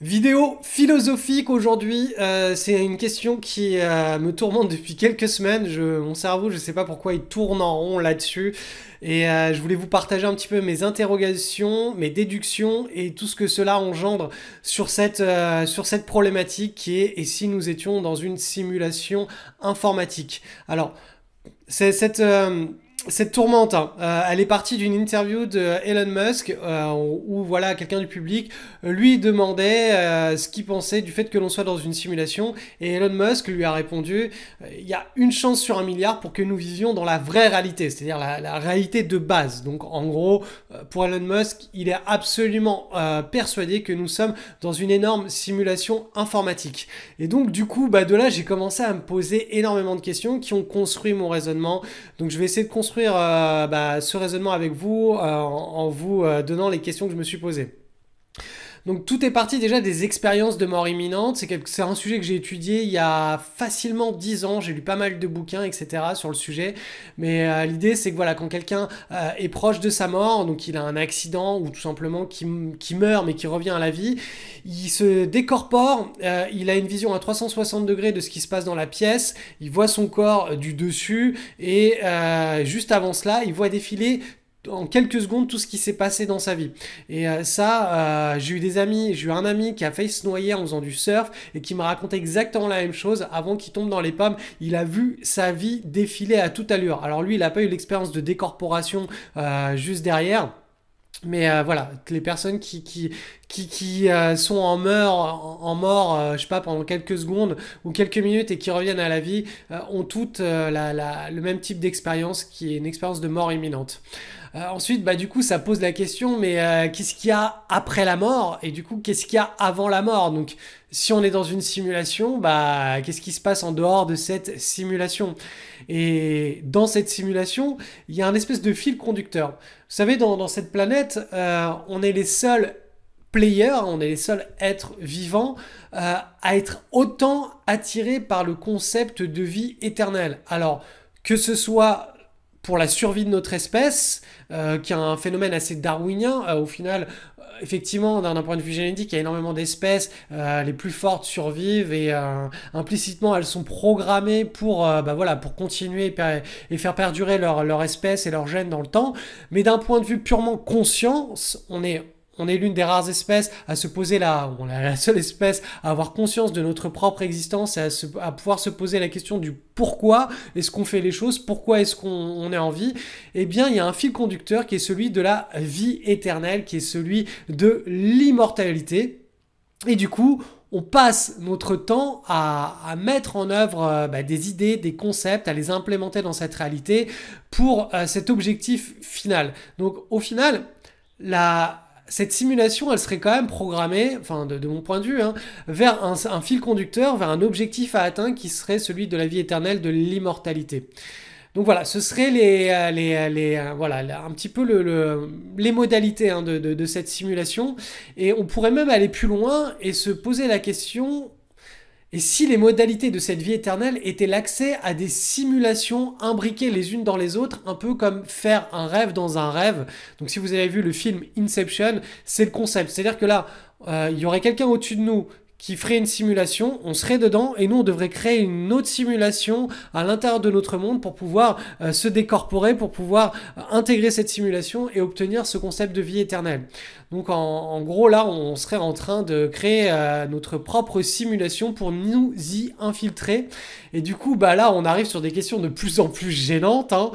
Vidéo philosophique aujourd'hui, euh, c'est une question qui euh, me tourmente depuis quelques semaines. Je, mon cerveau, je ne sais pas pourquoi il tourne en rond là-dessus. Et euh, je voulais vous partager un petit peu mes interrogations, mes déductions et tout ce que cela engendre sur cette, sur cette problématique qui est et si nous étions dans une simulation informatique. Alors, c'est cette cette tourmente, hein. euh, elle est partie d'une interview de Elon Musk euh, où, voilà quelqu'un du public euh, lui demandait ce qu'il pensait du fait que l'on soit dans une simulation et Elon Musk lui a répondu il y a une chance sur un milliard pour que nous vivions dans la vraie réalité, c'est-à-dire la, réalité de base. Donc en gros, pour Elon Musk, il est absolument persuadé que nous sommes dans une énorme simulation informatique. Et donc du coup, bah de là, j'ai commencé à me poser énormément de questions qui ont construit mon raisonnement. Donc je vais essayer de construire construire euh, bah, ce raisonnement avec vous euh, en, vous euh, donnant les questions que je me suis posées. Donc tout est parti déjà des expériences de mort imminente. C'est un sujet que j'ai étudié il y a facilement 10 ans. J'ai lu pas mal de bouquins, etc. sur le sujet. Mais euh, l'idée, c'est que voilà, quand quelqu'un euh, est proche de sa mort, donc il a un accident ou tout simplement qui, meurt mais qui revient à la vie, il se décorpore, euh, il a une vision à 360 degrés de ce qui se passe dans la pièce, il voit son corps du dessus et juste avant cela, il voit défiler en quelques secondes tout ce qui s'est passé dans sa vie. Et euh, ça, euh, j'ai eu des amis, j'ai eu un ami qui a failli se noyer en faisant du surf et qui m'a raconté exactement la même chose avant qu'il tombe dans les pommes. Il a vu sa vie défiler à toute allure. Alors lui, il n'a pas eu l'expérience de décorporation euh, juste derrière. Mais euh, voilà, les personnes qui, qui, qui, qui euh, sont en, en, mort, euh, je sais pas, pendant quelques secondes ou quelques minutes et qui reviennent à la vie, ont toutes la, le même type d'expérience qui est une expérience de mort imminente. ensuite, bah, du coup, ça pose la question, mais qu'est-ce qu'il y a après la mort Et du coup, qu'est-ce qu'il y a avant la mort Donc, si on est dans une simulation, bah, qu'est-ce qui se passe en dehors de cette simulation et dans cette simulation, il y a un espèce de fil conducteur. Vous savez, dans, cette planète, euh, on est les seuls players, on est les seuls êtres vivants euh, à être autant attirés par le concept de vie éternelle. Alors, que ce soit pour la survie de notre espèce, euh, qui est un phénomène assez darwinien. au final, effectivement, d'un point de vue génétique, il y a énormément d'espèces. Euh, les plus fortes survivent et euh, implicitement, elles sont programmées pour, euh, bah voilà, pour continuer et, faire perdurer leur, leur espèce et leur gène dans le temps. Mais d'un point de vue purement conscience, on est on est l'une des rares espèces à se poser là, on est la seule espèce à avoir conscience de notre propre existence et à, pouvoir se poser la question du pourquoi est-ce qu'on fait les choses, pourquoi est-ce qu'on est en vie. Eh bien, il y a un fil conducteur qui est celui de la vie éternelle, qui est celui de l'immortalité. Et du coup, on passe notre temps à, mettre en œuvre euh, bah, des idées, des concepts, à les implémenter dans cette réalité pour euh, cet objectif final. Donc au final, la, cette simulation, elle serait quand même programmée, enfin de, mon point de vue, hein, vers un, fil conducteur, vers un objectif à atteindre qui serait celui de la vie éternelle, de l'immortalité. Donc voilà, ce serait les, euh, euh, euh, voilà, un petit peu les modalités hein, de cette simulation. Et on pourrait même aller plus loin et se poser la question et si les modalités de cette vie éternelle étaient l'accès à des simulations imbriquées les unes dans les autres, un peu comme faire un rêve dans un rêve. Donc si vous avez vu le film Inception, c'est le concept. C'est-à-dire que là, euh, il y aurait quelqu'un au-dessus de nous qui ferait une simulation, on serait dedans et nous on devrait créer une autre simulation à l'intérieur de notre monde pour pouvoir euh, se décorporer, pour pouvoir euh, intégrer cette simulation et obtenir ce concept de vie éternelle. Donc en, gros là on serait en train de créer euh, notre propre simulation pour nous y infiltrer et du coup bah là on arrive sur des questions de plus en plus gênantes. Hein.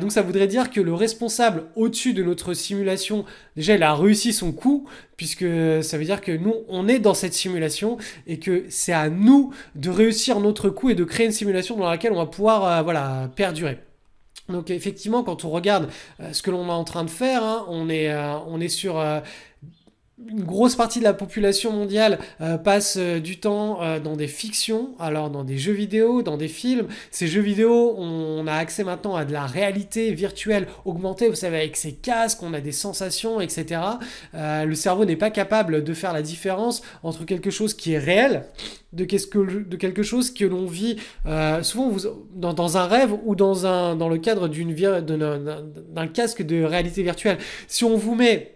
donc ça voudrait dire que le responsable au-dessus de notre simulation déjà il a réussi son coup, puisque ça veut dire que nous, on est dans cette simulation et que c'est à nous de réussir notre coup et de créer une simulation dans laquelle on va pouvoir euh, voilà, perdurer. Donc effectivement, quand on regarde euh, ce que l'on est en train de faire, hein, on, est, euh, on est sur une grosse partie de la population mondiale euh, passe euh, du temps euh, dans des fictions, alors dans des jeux vidéo, dans des films. Ces jeux vidéo, on, a accès maintenant à de la réalité virtuelle augmentée, vous savez, avec ces casques, on a des sensations, etc. le cerveau n'est pas capable de faire la différence entre quelque chose qui est réel, de, quelque chose que l'on vit souvent dans, un rêve ou dans, un, dans le cadre d'un casque de réalité virtuelle. Si on vous met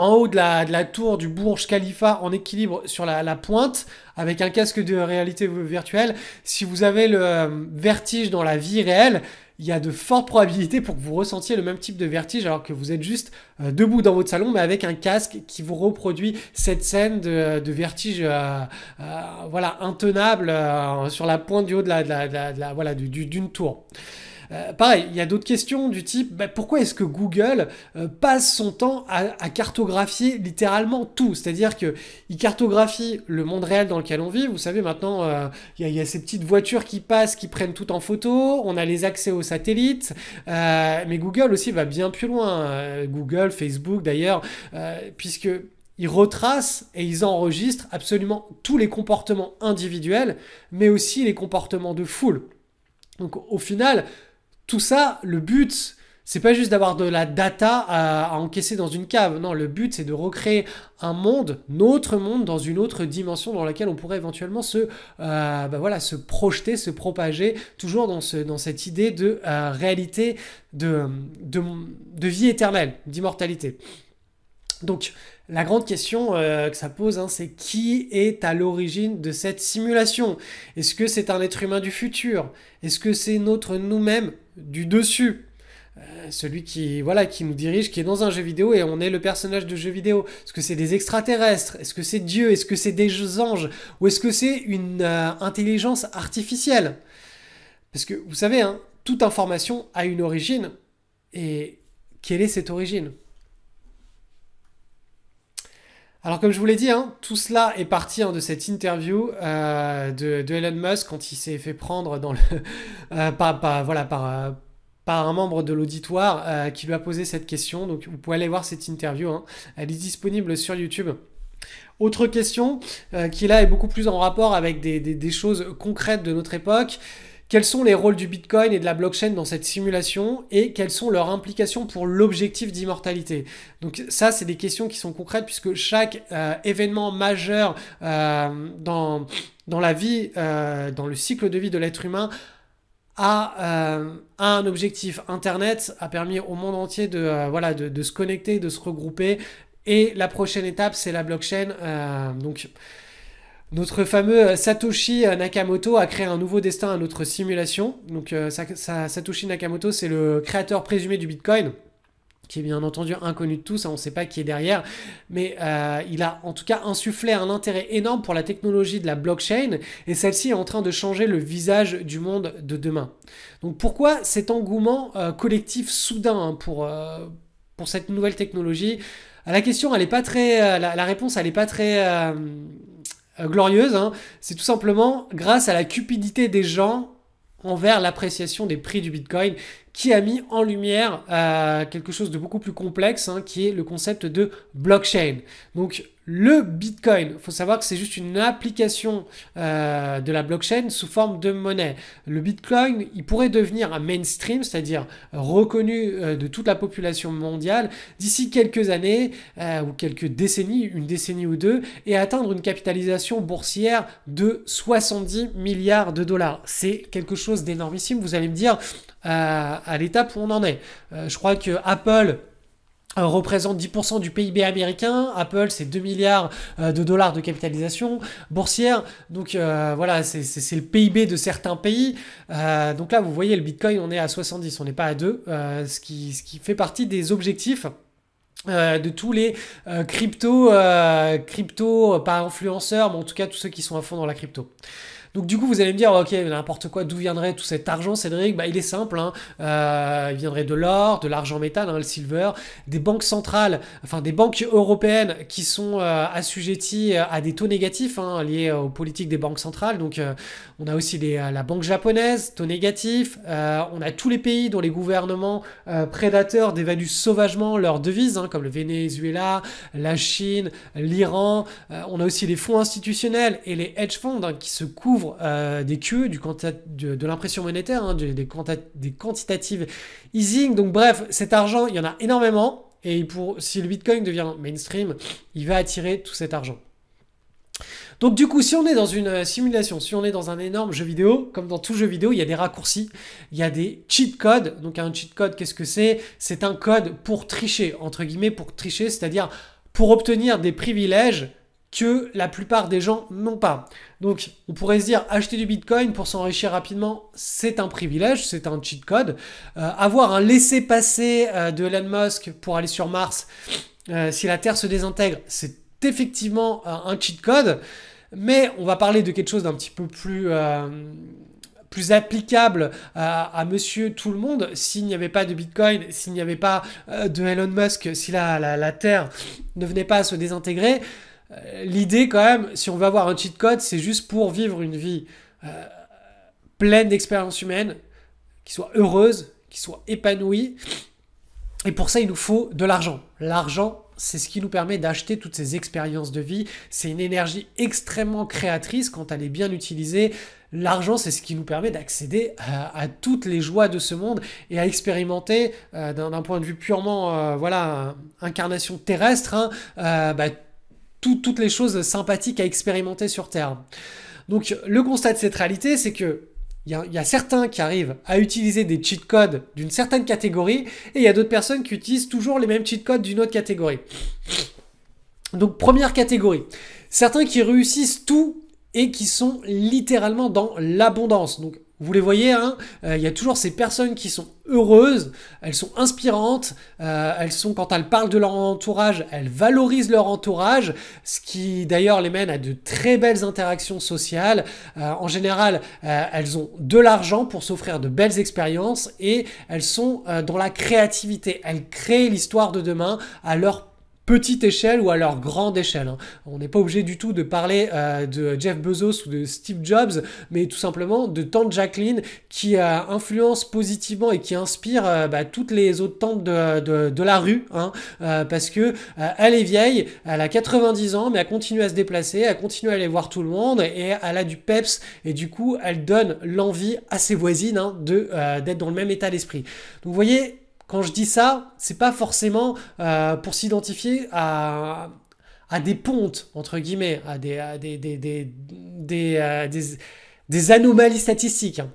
en haut de la, tour du Burj Khalifa en équilibre sur la, pointe avec un casque de réalité virtuelle. Si vous avez le euh, vertige dans la vie réelle, il y a de fortes probabilités pour que vous ressentiez le même type de vertige alors que vous êtes juste euh, debout dans votre salon mais avec un casque qui vous reproduit cette scène de, vertige euh, voilà intenable sur la pointe du haut de la, voilà d'une tour. Euh, pareil, il y a d'autres questions du type bah, pourquoi est-ce que Google euh, passe son temps à, à cartographier littéralement tout C'est-à-dire que qu'il cartographie le monde réel dans lequel on vit. Vous savez, maintenant, euh, il y, y, a ces petites voitures qui passent, qui prennent tout en photo. On a les accès aux satellites. mais Google aussi va bien plus loin. Google, Facebook d'ailleurs, puisque ils retracent et ils enregistrent absolument tous les comportements individuels, mais aussi les comportements de foule. Donc au final, tout ça, le but, c'est pas juste d'avoir de la data à, encaisser dans une cave. Non, le but, c'est de recréer un monde, notre monde, dans une autre dimension dans laquelle on pourrait éventuellement se, euh, bah voilà, se projeter, se propager, toujours dans, ce, dans cette idée de euh, réalité, de, de, de vie éternelle, d'immortalité. Donc, la grande question euh, que ça pose, hein, c'est qui est à l'origine de cette simulation Est-ce que c'est un être humain du futur Est-ce que c'est notre nous-mêmes du dessus euh, celui qui voilà qui nous dirige, qui est dans un jeu vidéo et on est le personnage de jeu vidéo. Est-ce que c'est des extraterrestres Est-ce que c'est Dieu Est-ce que c'est des anges Ou est-ce que c'est une euh, intelligence artificielle Parce que vous savez, hein, toute information a une origine. Et quelle est cette origine alors comme je vous l'ai dit, hein, tout cela est parti hein, de cette interview euh, de, Elon Musk quand il s'est fait prendre dans le, euh, par, voilà, euh, par, un membre de l'auditoire qui lui a posé cette question. Donc vous pouvez aller voir cette interview, hein. elle est disponible sur YouTube. Autre question qui là est beaucoup plus en rapport avec des choses concrètes de notre époque, quels sont les rôles du Bitcoin et de la blockchain dans cette simulation et quelles sont leurs implications pour l'objectif d'immortalité Donc ça, c'est des questions qui sont concrètes puisque chaque euh, événement majeur euh, dans, dans la vie, euh, dans le cycle de vie de l'être humain, a, un objectif. Internet a permis au monde entier de, voilà, de, se connecter, de se regrouper. Et la prochaine étape, c'est la blockchain. donc, notre fameux euh, Satoshi euh, Nakamoto a créé un nouveau destin à notre simulation. Donc euh, Satoshi Nakamoto, c'est le créateur présumé du Bitcoin qui est bien entendu inconnu de tous, hein, on ne sait pas qui est derrière, mais il a en tout cas insufflé un intérêt énorme pour la technologie de la blockchain, et celle-ci est en train de changer le visage du monde de demain. Donc pourquoi cet engouement collectif soudain hein, pour, pour cette nouvelle technologie La question, elle n'est pas très... la, réponse, elle n'est pas très euh, glorieuse, hein. c'est tout simplement grâce à la cupidité des gens envers l'appréciation des prix du Bitcoin qui a mis en lumière euh, quelque chose de beaucoup plus complexe, hein, qui est le concept de blockchain. Donc le Bitcoin, faut savoir que c'est juste une application euh, de la blockchain sous forme de monnaie. Le Bitcoin, il pourrait devenir un mainstream, c'est-à-dire reconnu euh, de toute la population mondiale d'ici quelques années ou quelques décennies, une décennie ou deux, et atteindre une capitalisation boursière de 70 milliards de dollars. C'est quelque chose d'énormissime. Vous allez me dire, à, l'étape où on en est. Euh, je crois que Apple euh, représente 10% du PIB américain, Apple c'est 2 milliards euh, de dollars de capitalisation boursière, donc voilà c'est le PIB de certains pays, donc là vous voyez le Bitcoin on est à 70, on n'est pas à 2, ce, ce qui fait partie des objectifs euh, de tous les euh, crypto, euh, crypto pas influenceurs, mais en tout cas tous ceux qui sont à fond dans la crypto. Donc du coup, vous allez me dire, ok, n'importe quoi, d'où viendrait tout cet argent, Cédric bah, Il est simple, hein. il viendrait de l'or, de l'argent métal, hein, le silver, des banques centrales, enfin des banques européennes qui sont assujetties à des taux négatifs hein, liés aux politiques des banques centrales. Donc on a aussi la banque japonaise, taux négatif, on a tous les pays dont les gouvernements prédateurs dévaluent sauvagement leurs devises, comme le Venezuela, la Chine, l'Iran. Euh, on a aussi les fonds institutionnels et les hedge funds hein, qui se couvrent euh, des queues du de, de l'impression monétaire, hein, des, quantitatives easing. Donc bref, cet argent, il y en a énormément. Et pour, si le Bitcoin devient mainstream, il va attirer tout cet argent. Donc du coup, si on est dans une euh, simulation, si on est dans un énorme jeu vidéo, comme dans tout jeu vidéo, il y a des raccourcis, il y a des cheat codes. Donc un cheat code, qu'est-ce que c'est C'est un code pour tricher, entre guillemets, pour tricher, c'est-à-dire pour obtenir des privilèges que la plupart des gens n'ont pas. Donc, on pourrait se dire, acheter du Bitcoin pour s'enrichir rapidement, c'est un privilège, c'est un cheat code. Euh, avoir un laissez-passer euh, de Elon Musk pour aller sur Mars, si la Terre se désintègre, c'est effectivement un cheat code. Mais on va parler de quelque chose d'un petit peu plus... Euh, plus applicable euh, à, monsieur tout le monde s'il n'y avait pas de Bitcoin, s'il n'y avait pas euh, de Elon Musk, si la, la, Terre ne venait pas à se désintégrer. L'idée quand même, si on veut avoir un cheat code, c'est juste pour vivre une vie pleine d'expériences humaines, qui soit heureuse, qui soit épanouie. Et pour ça, il nous faut de l'argent. L'argent, c'est ce qui nous permet d'acheter toutes ces expériences de vie. C'est une énergie extrêmement créatrice quand elle est bien utilisée. L'argent, c'est ce qui nous permet d'accéder euh, à, toutes les joies de ce monde et à expérimenter euh, d'un point de vue purement, euh, voilà, incarnation terrestre, hein, bah, toutes les choses sympathiques à expérimenter sur Terre. Donc le constat de cette réalité, c'est que il y, a certains qui arrivent à utiliser des cheat codes d'une certaine catégorie et il y a d'autres personnes qui utilisent toujours les mêmes cheat codes d'une autre catégorie. Donc première catégorie, certains qui réussissent tout et qui sont littéralement dans l'abondance. Donc vous les voyez, hein, euh, il hein y a toujours ces personnes qui sont heureuses, elles sont inspirantes, euh, elles sont, quand elles parlent de leur entourage, elles valorisent leur entourage, ce qui d'ailleurs les mène à de très belles interactions sociales. Euh, en général, elles ont de l'argent pour s'offrir de belles expériences et elles sont dans la créativité. Elles créent l'histoire de demain à leur petite échelle ou à leur grande échelle. Hein. On n'est pas obligé du tout de parler euh, de Jeff Bezos ou de Steve Jobs, mais tout simplement de Tante Jacqueline qui euh, influence positivement et qui inspire euh, bah, toutes les autres tantes de, la rue, hein. parce que elle est vieille, elle a 90 ans, mais elle continue à se déplacer, elle continue à aller voir tout le monde et elle a du peps et du coup elle donne l'envie à ses voisines hein, de d'être dans le même état d'esprit. Donc vous voyez, quand je dis ça, c'est pas forcément euh, pour s'identifier à, à des pontes, entre guillemets, à des, euh, des, anomalies statistiques. Hein.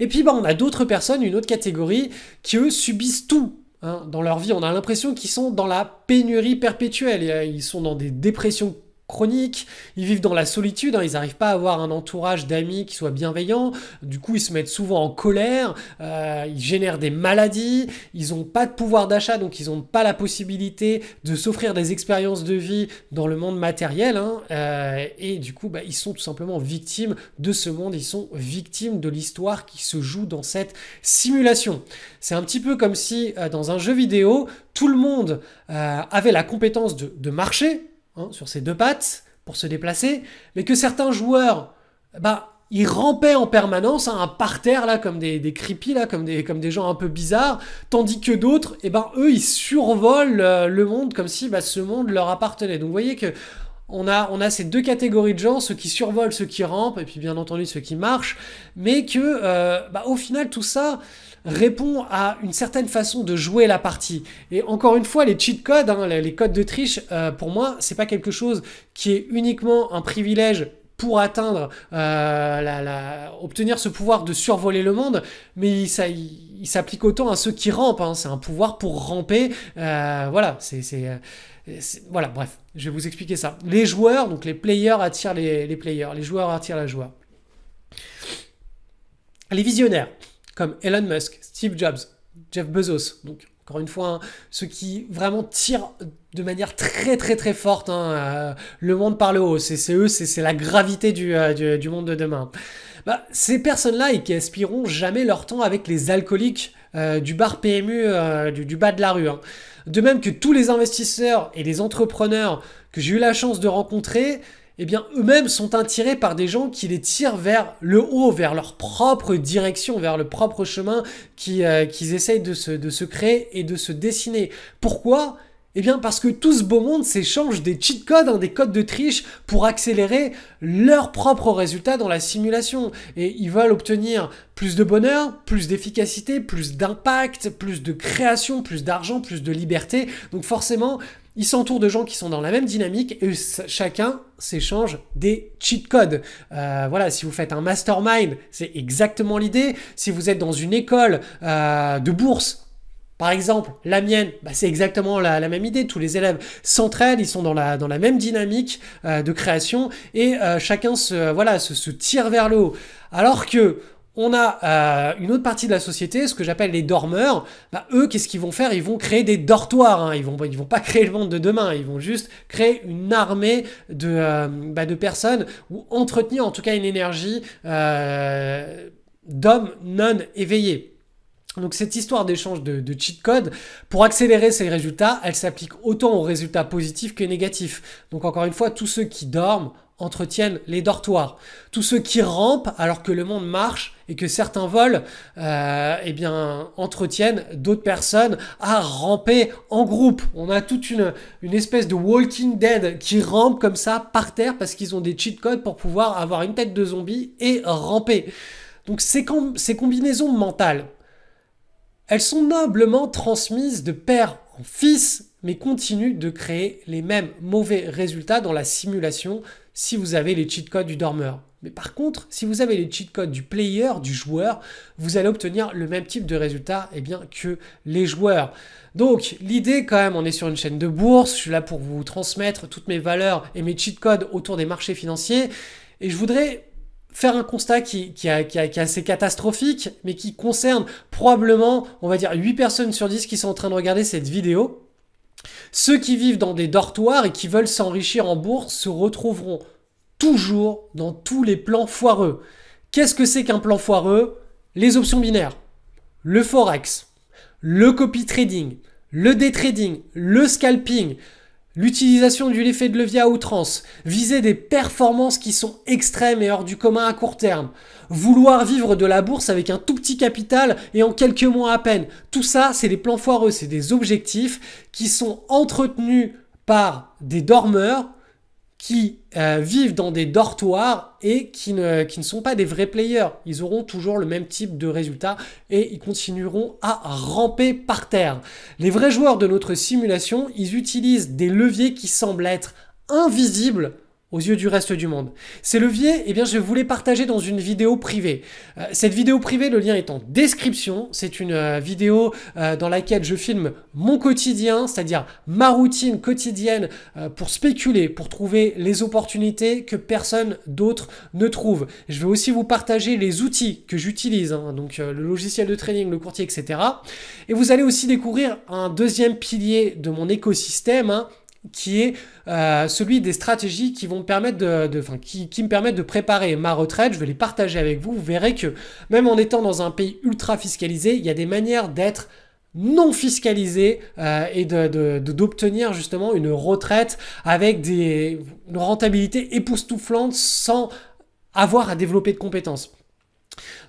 Et puis, bah, on a d'autres personnes, une autre catégorie, qui eux subissent tout hein, dans leur vie. On a l'impression qu'ils sont dans la pénurie perpétuelle. Euh, ils sont dans des dépressions chroniques, ils vivent dans la solitude, hein. ils n'arrivent pas à avoir un entourage d'amis qui soit bienveillant, du coup ils se mettent souvent en colère, euh, ils génèrent des maladies, ils n'ont pas de pouvoir d'achat, donc ils n'ont pas la possibilité de s'offrir des expériences de vie dans le monde matériel, hein. euh, et du coup bah, ils sont tout simplement victimes de ce monde, ils sont victimes de l'histoire qui se joue dans cette simulation. C'est un petit peu comme si euh, dans un jeu vidéo, tout le monde avait la compétence de marcher, Hein, sur ses deux pattes pour se déplacer, mais que certains joueurs, bah, ils rampaient en permanence, à hein, par terre là, comme des, des creepy là, comme des, comme des gens un peu bizarres, tandis que d'autres, eh ben eux, ils survolent euh, le monde comme si bah, ce monde leur appartenait. Donc vous voyez que on a, on a ces deux catégories de gens, ceux qui survolent, ceux qui rampent, et puis bien entendu ceux qui marchent, mais que euh, bah, au final tout ça, répond à une certaine façon de jouer la partie. Et encore une fois, les cheat codes, hein, les codes de triche, euh, pour moi, c'est pas quelque chose qui est uniquement un privilège pour atteindre, euh, la, obtenir ce pouvoir de survoler le monde, mais ça, il, s'applique autant à ceux qui rampent. Hein. C'est un pouvoir pour ramper. Euh, voilà, euh, c'est voilà. Bref, je vais vous expliquer ça. Les joueurs, donc les players attirent les, les players, les joueurs attirent la joie. Les visionnaires comme Elon Musk, Steve Jobs, Jeff Bezos. Donc, encore une fois, ce hein, ceux qui vraiment tirent de manière très très très forte hein, euh, le monde par le haut. C'est eux, c'est la gravité euh, du, monde de demain. Bah, ces personnes-là, qui aspireront jamais leur temps avec les alcooliques euh, du bar PMU du, bas de la rue. Hein. De même que tous les investisseurs et les entrepreneurs que j'ai eu la chance de rencontrer, eh bien, eux-mêmes sont attirés par des gens qui les tirent vers le haut, vers leur propre direction, vers le propre chemin euh, qu'ils essayent de se, créer et de se dessiner. Pourquoi Eh bien, parce que tout ce beau monde s'échange des cheat codes, hein, des codes de triche, pour accélérer leurs propres résultats dans la simulation. Et ils veulent obtenir plus de bonheur, plus d'efficacité, plus d'impact, plus de création, plus d'argent, plus de liberté. Donc forcément, ils s'entourent de gens qui sont dans la même dynamique et chacun s'échange des cheat codes. Euh, voilà, si vous faites un mastermind, c'est exactement l'idée. Si vous êtes dans une école euh, de bourse, par exemple, la mienne, bah, c'est exactement la, même idée. Tous les élèves s'entraident, ils sont dans la, dans la même dynamique euh, de création et chacun se, voilà, se, se, tire vers le haut. Alors que on a euh, une autre partie de la société, ce que j'appelle les dormeurs. Bah, eux, qu'est-ce qu'ils vont faire Ils vont créer des dortoirs. Hein. Ils vont, ils vont pas créer le monde de demain. Ils vont juste créer une armée de, euh, bah, de personnes ou entretenir en tout cas une énergie euh, d'hommes non éveillés. Donc cette histoire d'échange de, cheat code, pour accélérer ses résultats, elle s'applique autant aux résultats positifs que négatifs. Donc encore une fois, tous ceux qui dorment entretiennent les dortoirs. Tous ceux qui rampent alors que le monde marche et que certains volent, euh, eh bien, entretiennent d'autres personnes à ramper en groupe. On a toute une, une espèce de Walking Dead qui rampe comme ça par terre parce qu'ils ont des cheat codes pour pouvoir avoir une tête de zombie et ramper. Donc c'est ces combinaisons mentales elles sont noblement transmises de père en fils, mais continuent de créer les mêmes mauvais résultats dans la simulation si vous avez les cheat codes du dormeur. Mais par contre, si vous avez les cheat codes du player, du joueur, vous allez obtenir le même type de résultat eh bien, que les joueurs. Donc l'idée quand même, on est sur une chaîne de bourse, je suis là pour vous transmettre toutes mes valeurs et mes cheat codes autour des marchés financiers. Et je voudrais faire un constat qui, est assez catastrophique, mais qui concerne probablement, on va dire, 8 personnes sur 10 qui sont en train de regarder cette vidéo. Ceux qui vivent dans des dortoirs et qui veulent s'enrichir en bourse se retrouveront toujours dans tous les plans foireux. Qu'est-ce que c'est qu'un plan foireux Les options binaires, le forex, le copy trading, le day trading, le scalping, L'utilisation du l'effet de levier à outrance, viser des performances qui sont extrêmes et hors du commun à court terme, vouloir vivre de la bourse avec un tout petit capital et en quelques mois à peine, tout ça c'est des plans foireux, c'est des objectifs qui sont entretenus par des dormeurs qui euh, vivent dans des dortoirs et qui ne, qui ne, sont pas des vrais players. Ils auront toujours le même type de résultats et ils continueront à ramper par terre. Les vrais joueurs de notre simulation, ils utilisent des leviers qui semblent être invisibles aux yeux du reste du monde. Ces leviers, eh bien, je vous les partager dans une vidéo privée. Euh, cette vidéo privée, le lien est en description. C'est une euh, vidéo euh, dans laquelle je filme mon quotidien, c'est-à-dire ma routine quotidienne pour spéculer, pour trouver les opportunités que personne d'autre ne trouve. Je vais aussi vous partager les outils que j'utilise, hein, donc le logiciel de trading, le courtier, etc. Et vous allez aussi découvrir un deuxième pilier de mon écosystème, hein, qui est euh, celui des stratégies qui vont me permettre de, qui, me permettent de préparer ma retraite. Je vais les partager avec vous. Vous verrez que même en étant dans un pays ultra fiscalisé, il y a des manières d'être non fiscalisé euh, et d'obtenir de, justement une retraite avec des, rentabilités époustouflantes sans avoir à développer de compétences.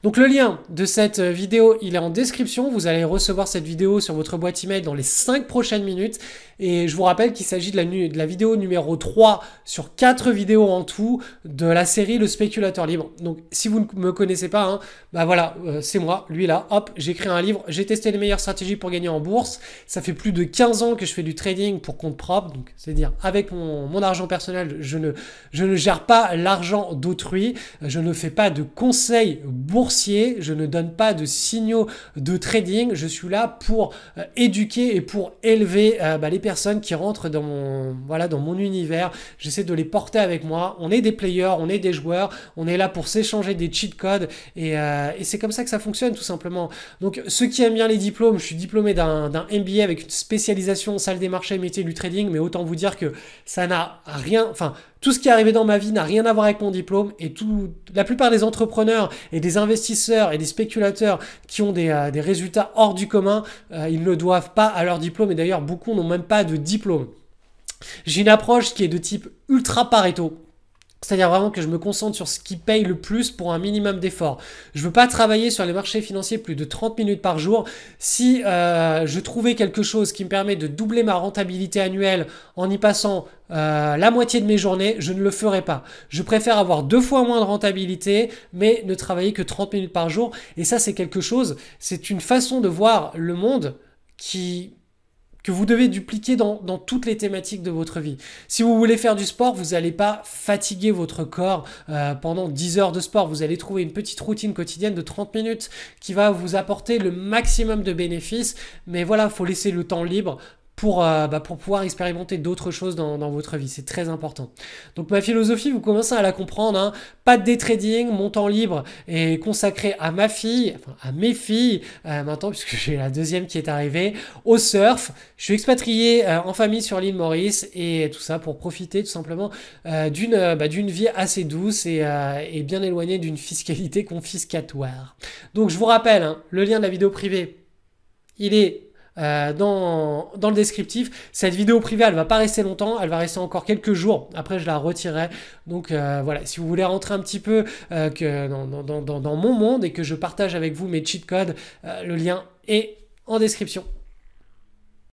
Donc le lien de cette vidéo, il est en description. Vous allez recevoir cette vidéo sur votre boîte email dans les 5 prochaines minutes. Et je vous rappelle qu'il s'agit de la, vidéo numéro 3 sur 4 vidéos en tout de la série Le Spéculateur Libre. Donc si vous ne me connaissez pas, hein, bah voilà, euh, c'est moi, lui là, hop, j'ai créé un livre, j'ai testé les meilleures stratégies pour gagner en bourse. Ça fait plus de 15 ans que je fais du trading pour compte propre, donc c'est-à-dire avec mon, argent personnel, je ne, je ne gère pas l'argent d'autrui, je ne fais pas de conseils boursiers, je ne donne pas de signaux de trading, je suis là pour euh, éduquer et pour élever les euh, bah, les personnes qui rentrent dans mon, voilà, dans mon univers. J'essaie de les porter avec moi. On est des players, on est des joueurs, on est là pour s'échanger des cheat codes et, euh, c'est comme ça que ça fonctionne tout simplement. Donc ceux qui aiment bien les diplômes, je suis diplômé d'un MBA avec une spécialisation salle des marchés, métier du trading, mais autant vous dire que ça n'a rien, enfin tout ce qui est arrivé dans ma vie n'a rien à voir avec mon diplôme et tout, la plupart des entrepreneurs et des investisseurs et des spéculateurs qui ont des, euh, résultats hors du commun, euh, ils ne le doivent pas à leur diplôme et d'ailleurs beaucoup n'ont même pas de diplôme. J'ai une approche qui est de type ultra pareto. C'est-à-dire vraiment que je me concentre sur ce qui paye le plus pour un minimum d'efforts. Je ne veux pas travailler sur les marchés financiers plus de 30 minutes par jour. Si euh, je trouvais quelque chose qui me permet de doubler ma rentabilité annuelle en y passant euh, la moitié de mes journées, je ne le ferais pas. Je préfère avoir deux fois moins de rentabilité, mais ne travailler que 30 minutes par jour. Et ça, c'est quelque chose, c'est une façon de voir le monde qui que vous devez dupliquer dans, dans, toutes les thématiques de votre vie. Si vous voulez faire du sport, vous n'allez pas fatiguer votre corps euh, pendant 10 heures de sport. Vous allez trouver une petite routine quotidienne de 30 minutes qui va vous apporter le maximum de bénéfices. Mais voilà, faut laisser le temps libre pour, euh, bah, pour pouvoir expérimenter d'autres choses dans, dans, votre vie. C'est très important. Donc ma philosophie, vous commencez à la comprendre. Hein. Pas de détrading trading, mon temps libre est consacré à ma fille, enfin, à mes filles euh, maintenant, puisque j'ai la deuxième qui est arrivée, au surf. Je suis expatrié euh, en famille sur l'île Maurice et tout ça pour profiter tout simplement d'une bah, vie assez douce et, et bien éloignée d'une fiscalité confiscatoire. Donc je vous rappelle, hein, le lien de la vidéo privée, il est euh, dans, le descriptif. Cette vidéo privée, elle va pas rester longtemps, elle va rester encore quelques jours. Après, je la retirerai. Donc euh, voilà, si vous voulez rentrer un petit peu euh, que dans, dans, mon monde et que je partage avec vous mes cheat codes, le lien est en description.